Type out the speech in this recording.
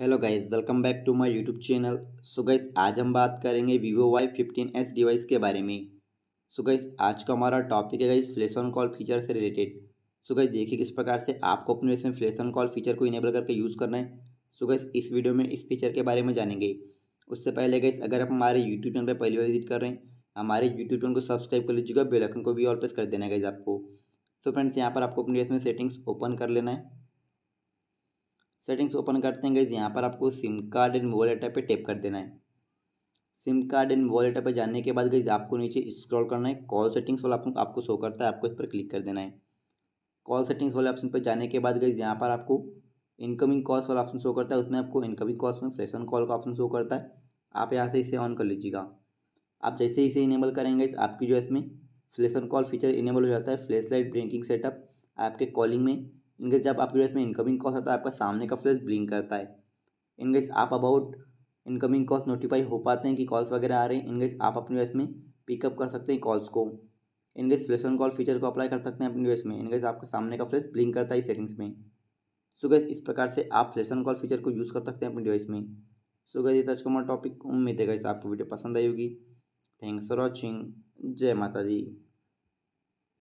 hello guys welcome back to my YouTube channel so guys आज हम बात करेंगे Vivo Y fifteen S device के बारे में सो गाइस आज का हमारा टॉपिक है guys flash on call feature से रिलेटेड सो गाइस देखिए किस प्रकार से आपको अपने वैसे फ्लेश ऑन कॉल फीचर को इनेबल करके यूज़ करना है सो गाइस इस वीडियो में इस फीचर के बारे में जानेंगे उससे पहले गाइस अगर आप हमारे यूट्यूब चैनल पर पहली बार विजिट कर रहे हैं हमारे यूट्यूब चैनल को सब्सक्राइब कर लीजिएगा बेलकन को भी और प्रेस कर देना है गाइज आपको सो फ्रेंड्स यहाँ पर आपको अपने वैसे सेटिंग्स ओपन कर लेना है सेटिंग्स ओपन करते हैं गई यहाँ पर आपको SIM card and mobile data पे टैप कर देना है SIM card and mobile data पे जाने के बाद गई आपको नीचे स्क्रॉल करना है कॉल सेटिंग्स वाला आपको आपको शो करता है आपको इस पर क्लिक कर देना है कॉल सेटिंग्स वाले ऑप्शन पर जाने के बाद गई यहाँ पर आपको इनकमिंग कॉल्स वाला ऑप्शन शो करता है उसमें आपको इनकमिंग कॉल्स में फ्रेश कॉल का ऑप्शन शो करता है आप यहाँ से इसे ऑन कर लीजिएगा आप जैसे ही इसे इनेबल करेंगे आपकी जो है इसमें फ्लैश कॉल फीचर इनेबल हो जाता है फ्लैश लाइट ब्रेकिंग सेटअप आपके कॉलिंग में इनकेस जब आपके ड्रेस में इनकमिंग कॉल आता है आपका सामने का फ्लैश ब्लिंक करता है इनकेस आप अबाउट इनकमिंग कॉल्स नोटिफाई हो पाते हैं कि कॉल्स वगैरह आ रहे हैं इनकेस आप अपने ड्रेस में पिकअप कर सकते हैं कॉल्स को in case flash on call feature को अप्लाई कर सकते हैं अपने वेस में इनकेस आपके सामने का फ्लैश ब्लिंक करता है सेटिंग्स में सो गैस इस प्रकार से आप फ्लैश ऑन कॉल फीचर को यूज़ कर सकते हैं अपने डिवाइस में सो गैस ये था आज का हमारा टॉपिक उम्मीद है गैस आपको वीडियो पसंद आई होगी थैंक्स फॉर वॉचिंग जय माता दी